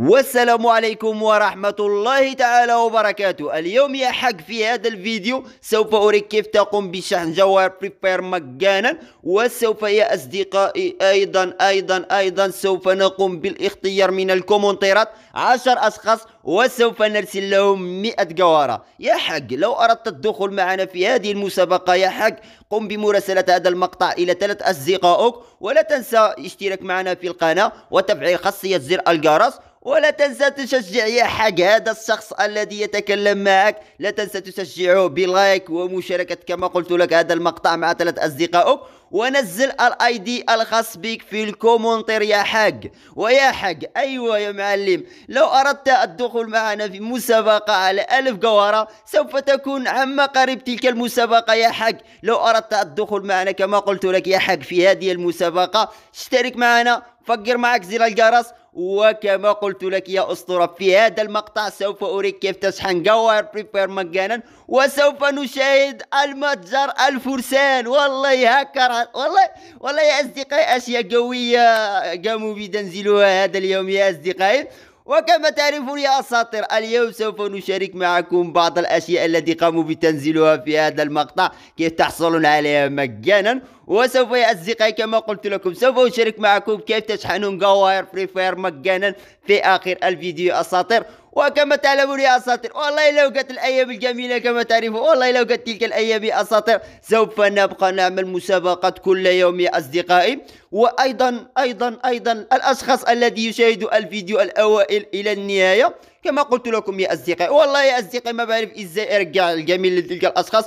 والسلام عليكم ورحمة الله تعالى وبركاته اليوم يا حق في هذا الفيديو سوف أريك كيف تقوم بشحن جوال بريبير مجانا وسوف يا أصدقائي أيضا أيضا أيضا سوف نقوم بالاختيار من الكومنتيرات 10 أشخاص وسوف نرسل لهم 100 جوارة يا حق لو أردت الدخول معنا في هذه المسابقة يا حق قم بمراسلة هذا المقطع إلى ثلاث أصدقائك ولا تنسى اشتراك معنا في القناة وتفعيل خاصية زر الجرس ولا تنسى تشجع يا حق هذا الشخص الذي يتكلم معك لا تنسى تشجعه بلايك ومشاركة كما قلت لك هذا المقطع مع ثلاث أصدقائك ونزل الاي دي الخاص بك في الكومنتير يا حق ويا حق ايوه يا معلم لو اردت الدخول معنا في مسابقة على الف جوهرة سوف تكون عما قريب تلك المسابقة يا حق لو اردت الدخول معنا كما قلت لك يا حق في هذه المسابقة اشترك معنا فكر معك زر الجرس وكما قلت لك يا أسطورة في هذا المقطع سوف أريك كيف تشحن جوار بريبير مجانا وسوف نشاهد المتجر الفرسان والله هكر والله والله يا أصدقائي أشياء قوية قاموا بتنزيلها هذا اليوم يا أصدقائي وكما تعرفون يا أساطير اليوم سوف نشارك معكم بعض الأشياء التي قاموا بتنزيلها في هذا المقطع كيف تحصلون عليها مجانا وسوف يا أصدقائي كما قلت لكم سوف أشارك معكم كيف تشحنون جواهر فري فاير مجانا في آخر الفيديو أساطير وكما تعلمون يا اساطير والله لو كانت الايام الجميله كما تعرفون والله لو كانت تلك الايام يا اساطير سوف نبقى نعمل مسابقات كل يوم يا اصدقائي وأيضا أيضا أيضا الأشخاص الذي يشاهد الفيديو الأوائل إلى النهاية كما قلت لكم يا أصدقائي والله يا أصدقائي ما بعرف إزاي أرجع الجميل لتلك الأشخاص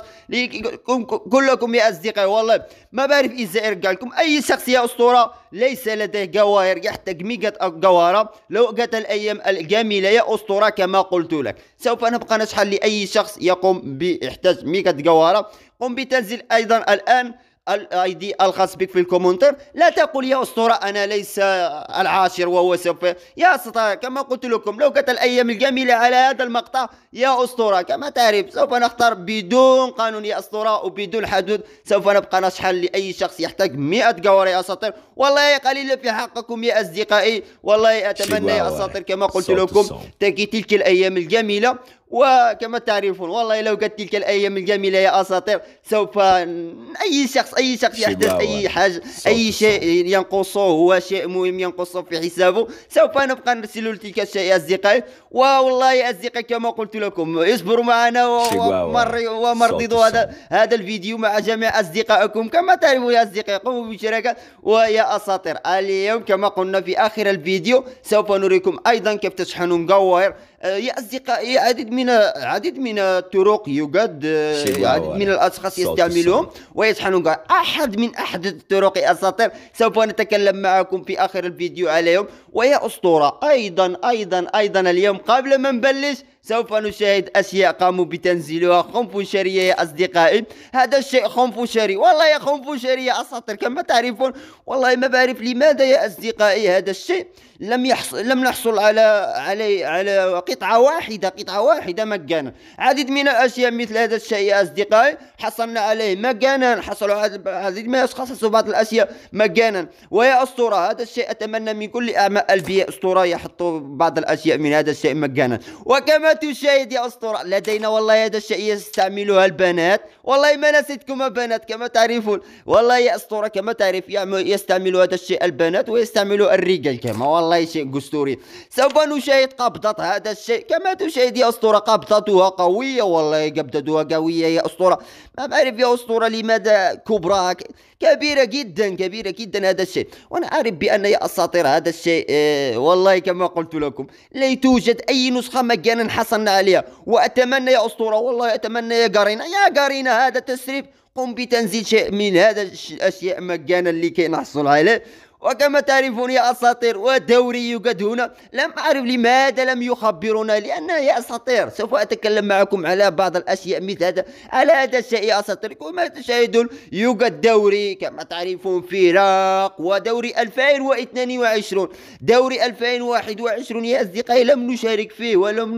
كلكم يا أصدقائي والله ما بعرف إزاي أرجع لكم أي شخص يا أسطورة ليس لديه جواهر يحتاج ميجا جوهرة لو جت الأيام الجميلة يا أسطورة كما قلت لك سوف نبقى نشحن لأي شخص يقوم بإحتاج ميجا جوهرة قم بتنزيل أيضا الآن الاي دي الخاص بك في الكومنتر لا تقول يا اسطوره انا ليس العاشر وهو سوف يا اسطوره كما قلت لكم لو كانت الايام الجميله على هذا المقطع يا اسطوره كما تعرف سوف نختار بدون قانون يا اسطوره وبدون حدود سوف نبقى نشحن لاي شخص يحتاج 100 جوار يا اساطير والله قليلا في حقكم يا اصدقائي والله اتمنى يا اساطير كما قلت لكم تلك الايام الجميله وكما تعرفون والله لو كانت تلك الايام الجميله يا اساطير سوف اي شخص اي شخص يحدث اي حاجه اي شيء ينقصه هو شيء مهم ينقصه في حسابه سوف نبقى نرسل تلك الشيء اصدقائي والله يا اصدقائي كما قلت لكم اصبروا معنا ومرضوا هذا هذا الفيديو مع جميع اصدقائكم كما تعرفوا يا اصدقائي قوموا بالمشاركه ويا اساطير اليوم كما قلنا في اخر الفيديو سوف نريكم ايضا كيف تشحنوا مجوهر أه، يا اصدقائي عديد من العديد من الطرق يوجد يعني العديد من الاشخاص يستعملهم ويطحنون احد من احد الطرق اساطير سوف نتكلم معكم في اخر الفيديو عليهم ويا اسطوره ايضا ايضا ايضا اليوم قبل ما نبلش سوف نشاهد أشياء قاموا بتنزيلها خنفشارية يا أصدقائي هذا الشيء خنفشاري والله يا خنفشاريه يا أساطير كما تعرفون والله ما بعرف لماذا يا أصدقائي هذا الشيء لم يحصل لم نحصل على علي على قطعة واحدة قطعة واحدة مجانا عديد من الأشياء مثل هذا الشيء يا أصدقائي حصلنا عليه مجانا حصلوا عديد من الأشخاص حصلوا بعض الأشياء مجانا ويا أسطورة هذا الشيء أتمنى من كل أعماء البيئة أسطورة يحطوا بعض الأشياء من هذا الشيء مجانا وكما تشاهد يا أسطورة لدينا والله هذا الشيء يستعملها البنات والله ما نسيتكم بنات كما تعرفون والله يا أسطورة كما تعرف يستعمل هذا الشيء البنات ويستعمل الرجال كما والله شيء قسطوري سوف نشاهد قبضة هذا الشيء كما تشاهد يا أسطورة قبضتها قوية والله قبضتها قوية يا أسطورة ما بعرف يا أسطورة لماذا كبرى كبيرة جدا كبيرة جدا هذا الشيء وأنا عارف بأن يا أساطير هذا الشيء آه، والله كما قلت لكم لا توجد أي نسخة مجانا حسنا حصلنا عليها واتمنى يا اسطوره والله اتمنى يا قرينا يا قرينا هذا تسريب قم بتنزيل شيء من هذا الاشياء مجانا اللي كنحصل عليه وكما تعرفون يا أساطير ودوري يوجد هنا لم أعرف لماذا لم يخبرونا لأن يا أساطير سوف أتكلم معكم على بعض الأشياء مثل هذا على هذا الشيء يا أساطير كما تشاهدون يوجد دوري كما تعرفون فراق ودوري 2022 دوري 2021 يا أصدقائي لم نشارك فيه ولم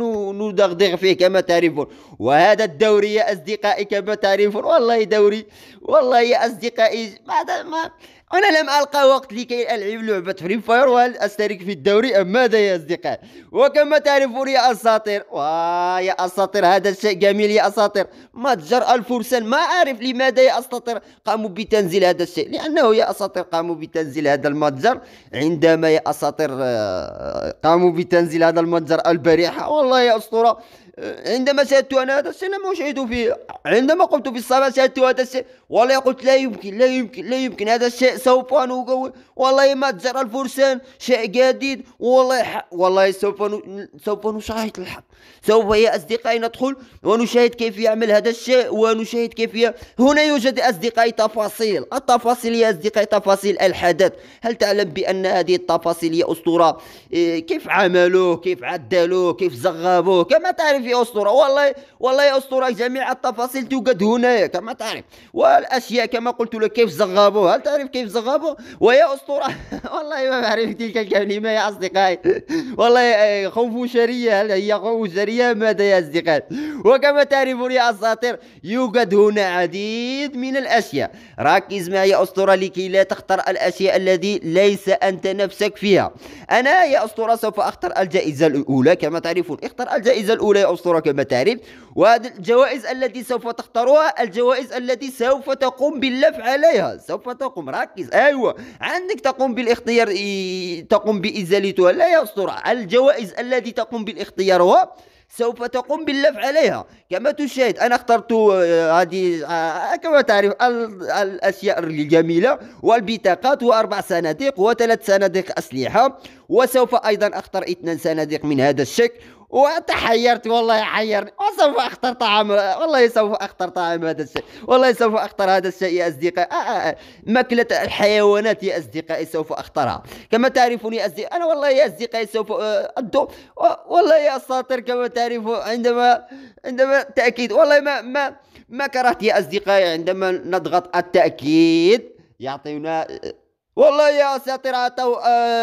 ندغدغ فيه كما تعرفون وهذا الدوري يا أصدقائي كما تعرفون والله دوري والله يا أصدقائي ماذا ما أنا لم ألقى وقت لكي ألعب لعبة فري فاير وهل أشترك في الدوري أم ماذا يا أصدقاء وكما تعرفون يا أساطير آه، يا أساطير هذا الشيء جميل يا أساطير متجر الفرسان ما أعرف لماذا يا أساطير قاموا بتنزيل هذا الشيء لأنه يا أساطير قاموا بتنزيل هذا المتجر عندما يا أساطير آه، قاموا بتنزيل هذا المتجر البارحة والله يا أسطورة عندما شاهدت انا هذا السينما أشاهد فيه عندما قمت بالصلاه شاهدت هذا الشيء والله قلت لا يمكن لا يمكن لا يمكن هذا الشيء سوف نقوي والله ما تجرى الفرسان شيء جديد والله والله سوف ن... سوف نشاهد الحق سوف يا اصدقائي ندخل ونشاهد كيف يعمل هذا الشيء ونشاهد كيف ي... هنا يوجد اصدقائي تفاصيل التفاصيل يا اصدقائي تفاصيل الحدث هل تعلم بان هذه التفاصيل هي اسطوره إيه كيف عملوه كيف عدلوه كيف زغبوه كما تعرف في أسطورة والله والله يا أسطورة جميع التفاصيل توجد هناك كما تعرف والأشياء كما قلت لك كيف زغابو هل تعرف كيف زغابو ويا أسطورة والله ما أعرف تلك الكلمة يا أصدقائي والله آه، خوف هل هي خوف ماذا يا أصدقائي وكما تعرفون يا أساطير يوجد هنا عديد من الأشياء ركز معي يا أسطورة لكي لا تختار الأشياء الذي ليس أنت نفسك فيها أنا يا أسطورة سوف أختار الجائزة الأولى كما تعرفون اختر الجائزة الأولى يا الأسطورة كما تعرف وهذه الجوائز التي سوف تختارها الجوائز التي سوف تقوم باللف عليها سوف تقوم ركز أيوة عندك تقوم بالاختيار تقوم بإزالتها لا يا أسطورة الجوائز التي تقوم بالاختيارها سوف تقوم باللف عليها كما تشاهد انا اخترت آه، هذه آه، كما تعرف الاشياء الجميله والبطاقات واربع صناديق وثلاث صناديق اسلحه وسوف ايضا اختار اثنان صناديق من هذا الشكل وتحيرت والله حيرني وسوف اختار طعام والله سوف اختار طعام هذا الشيء والله سوف اختار هذا الشيء يا اصدقائي آآ آه، آآ. آه، آه. ماكلة الحيوانات يا اصدقائي سوف اختارها كما يا اصدقائي انا والله يا اصدقائي سوف الضوء والله يا اساطير كما تعرفوا عندما عندما تاكيد والله ما ما ما كرهت يا اصدقائي عندما نضغط التاكيد يعطينا والله يا اساطير عطاو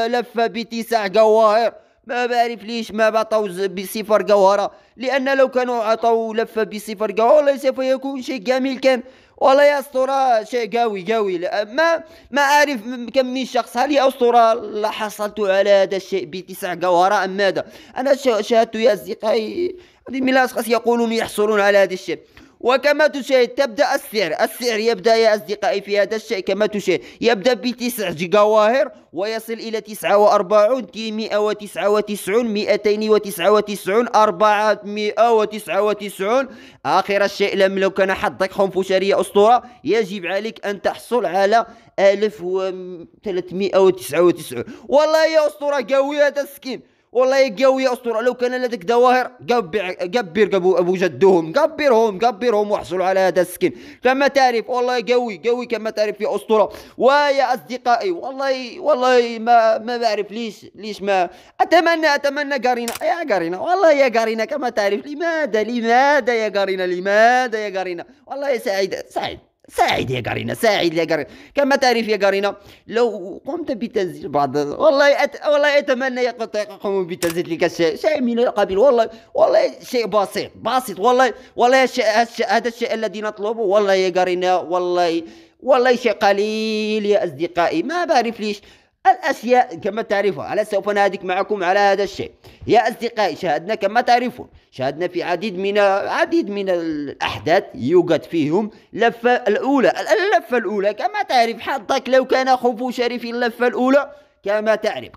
لفه بتسع جواهر ما بعرف ليش ما بعطاو بصفر جوهرة لأن لو كانوا عطاو لفة بصفر جوهرة سوف يكون شيء جميل كان ولا يا أسطورة شيء قوي قوي ما ما أعرف كم من شخص هل يا أسطورة حصلت على هذا الشيء بتسع جوهرة أم ماذا أنا شاهدت يا أصدقائي من الأشخاص يقولون يحصلون على هذا الشيء وكما تشاهد تبدأ السعر السعر يبدأ يا أصدقائي في هذا الشيء كما تشاهد يبدأ ب 9 جواهر ويصل إلى 49 999 299 499 آخر الشيء لم لو كان حظك خنفشارية أسطورة يجب عليك أن تحصل على 1399 والله يا أسطورة قوي هذا السكين والله قوي يا اسطوره لو كان لديك دواهر قبر قبر ابو ابو جدهم قبرهم قبرهم واحصلوا على هذا السكن كما تعرف والله قوي قوي كما تعرف يا اسطوره ويا اصدقائي والله والله ما ما بعرف ليش ليش ما اتمنى اتمنى قرينا يا قرينا والله يا قرينا كما تعرف لماذا لماذا يا قرينا لماذا يا قرينا والله يا سعيد سعيد ساعد يا قرينا ساعد يا قرينا كما تعرف يا قرينا لو قمت بتنزيل بعض والله أت... والله أتمنى يا قوم بتنزيل لك الشيء شيء من القبيل والله والله شيء بسيط بسيط والله والله الشيء... هذا الشيء الذي نطلبه والله يا قرينا والله والله شيء قليل يا أصدقائي ما بعرف ليش الأشياء كما تعرفها على سوف نهدك معكم على هذا الشيء يا أصدقائي شاهدنا كما تعرفون شاهدنا في عديد من عديد من الأحداث يوجد فيهم لفة الأولى اللفة الأولى كما تعرف حظك لو كان خوفو شريف اللفة الأولى كما تعرف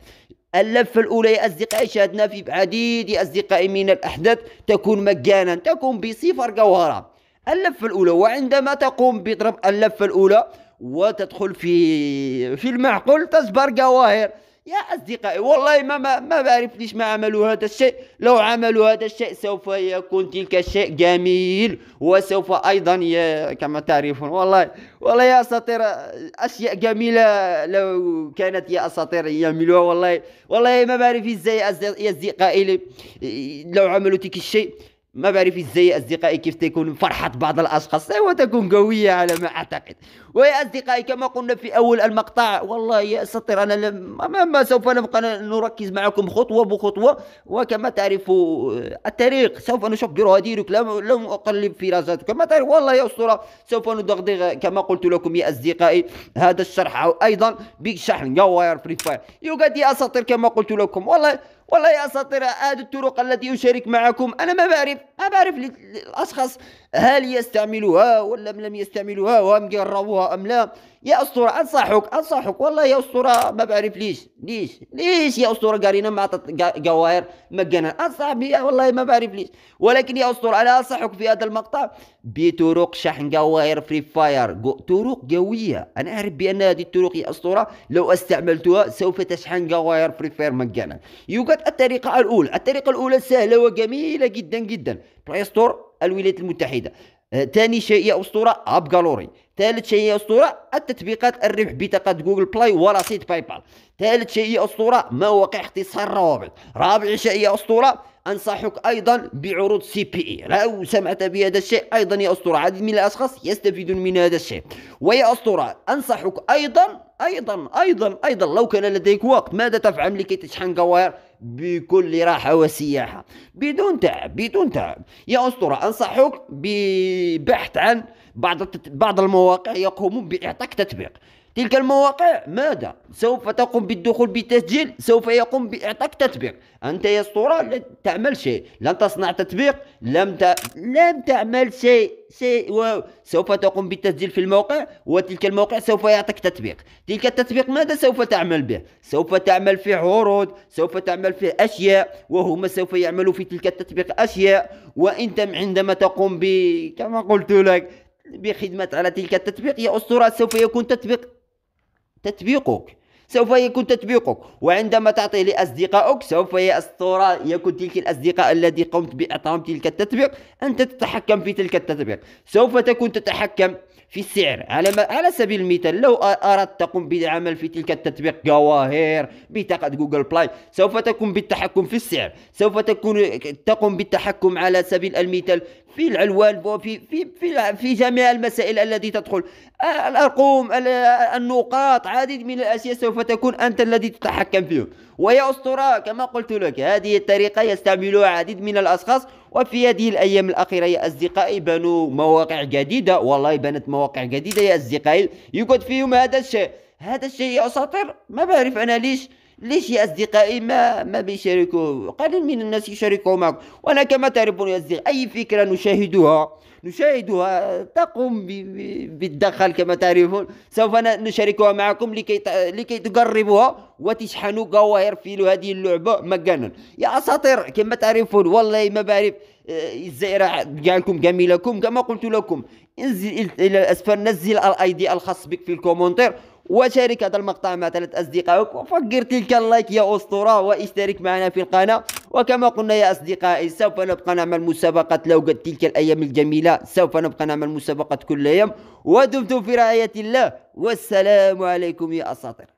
اللفة الأولى يا أصدقائي شاهدنا في عديد أصدقائي من الأحداث تكون مجانا تكون بصفر جوهرة اللفة الأولى وعندما تقوم بضرب اللفة الأولى وتدخل في في المعقول تصبر جواهر يا أصدقائي والله ما ما, ما بعرف ليش ما عملوا هذا الشيء لو عملوا هذا الشيء سوف يكون تلك الشيء جميل وسوف أيضا كما تعرفون والله والله يا أساطير أشياء جميلة لو كانت يا أساطير يعملوها والله والله ما بعرف إزاي يا أصدقائي لو عملوا تلك الشيء ما بعرف ازاي اصدقائي كيف تكون فرحة بعض الاشخاص ايوا تكون قوية على ما اعتقد ويا اصدقائي كما قلنا في اول المقطع والله يا سطر انا لم ما, سوف نبقى نركز معكم خطوة بخطوة وكما تعرفوا الطريق سوف نشبر هديرك لم اقلب في راسك كما تعرف والله يا اسطورة سوف ندغدغ كما قلت لكم يا اصدقائي هذا الشرح ايضا بشحن يا واير فري فاير يوجد يا اساطير كما قلت لكم والله والله يا اساطير هذه الطرق التي اشارك معكم انا ما بعرف ما بعرف الاشخاص هل يستعملوها ولا لم يستعملوها وهم جربوها ام لا يا اسطوره انصحك انصحك والله يا اسطوره ما بعرف ليش ليش ليش يا اسطوره قارينا ما عطت جواهر مجانا انصح بها والله ما بعرف ليش ولكن يا اسطوره انا انصحك في هذا المقطع بطرق شحن جواهر فري فاير طرق قويه انا اعرف بان هذه الطرق يا اسطوره لو استعملتها سوف تشحن جواهر فري فاير مجانا يوجد الطريقه الاولى الطريقه الاولى سهله وجميله جدا جدا بلاي ستور الولايات المتحده ثاني آه، شيء يا اسطوره اب جالوري ثالث شيء هي اسطوره التطبيقات الربح بطاقات جوجل بلاي ورصيد باي بال ثالث شيء هي اسطوره مواقع اختصار روابط رابع شيء هي اسطوره انصحك ايضا بعروض سي بي اي لو سمعت بهذا الشيء ايضا يا اسطوره عديد من الاشخاص يستفيدون من هذا الشيء ويا اسطوره انصحك ايضا ايضا ايضا ايضا لو كان لديك وقت ماذا تفعل لكي تشحن جواهر بكل راحة وسياحة بدون تعب بدون تعب يا أسطورة أنصحك ببحث عن بعض بعض المواقع يقومون باعطاء تطبيق تلك المواقع ماذا سوف تقوم بالدخول بتسجيل سوف يقوم باعطاء تطبيق انت يا اسطوره لا تعمل شيء لن تصنع تطبيق لم ت... لم تعمل شيء شيء واو سوف تقوم بالتسجيل في الموقع وتلك الموقع سوف يعطيك تطبيق تلك التطبيق ماذا سوف تعمل به سوف تعمل فيه عروض سوف تعمل فيه اشياء وهما سوف يعملوا في تلك التطبيق اشياء وانت عندما تقوم ب كما قلت لك بخدمة على تلك التطبيق يا أسطورة سوف يكون تطبيق تطبيقك سوف يكون تطبيقك وعندما تعطيه لأصدقائك سوف يا أسطورة يكون تلك الأصدقاء الذي قمت بإعطائهم تلك التطبيق أنت تتحكم في تلك التطبيق سوف تكون تتحكم في السعر على ما على سبيل المثال لو اردت تقوم بالعمل في تلك التطبيق جواهر بطاقه جوجل بلاي سوف تكون بالتحكم في السعر سوف تكون تقوم بالتحكم على سبيل المثال في العلوان في في في, في جميع المسائل التي تدخل آه، الارقام النقاط عديد من الاشياء سوف تكون انت الذي تتحكم فيهم ويا اسطوره كما قلت لك هذه الطريقه يستعملها عديد من الاشخاص وفي هذه الايام الاخيره يا اصدقائي بنوا مواقع جديده والله بنت مواقع جديده يا اصدقائي يوجد فيهم هذا الشيء هذا الشيء يا اساطير ما بعرف انا ليش ليش يا أصدقائي ما ما بيشاركوا قليل من الناس يشاركوا معكم وأنا كما تعرفون يا أصدقائي أي فكرة نشاهدها نشاهدها تقوم بالدخل كما تعرفون سوف نشاركها معكم لكي لكي تجربوها وتشحنوا جواهر في هذه اللعبه مجانا يا اساطير كما تعرفون والله ما بعرف آه، الجزائر جعلكم جميلكم كما قلت لكم انزل الى الاسفل نزل الاي دي الخاص بك في الكومنتير وشارك هذا المقطع مع ثلاث أصدقائك وفكر تلك اللايك يا أسطورة واشترك معنا في القناة وكما قلنا يا أصدقائي سوف نبقى نعمل مسابقات قد تلك الأيام الجميلة سوف نبقى نعمل مسابقات كل يوم ودمتم في رعاية الله والسلام عليكم يا أساطير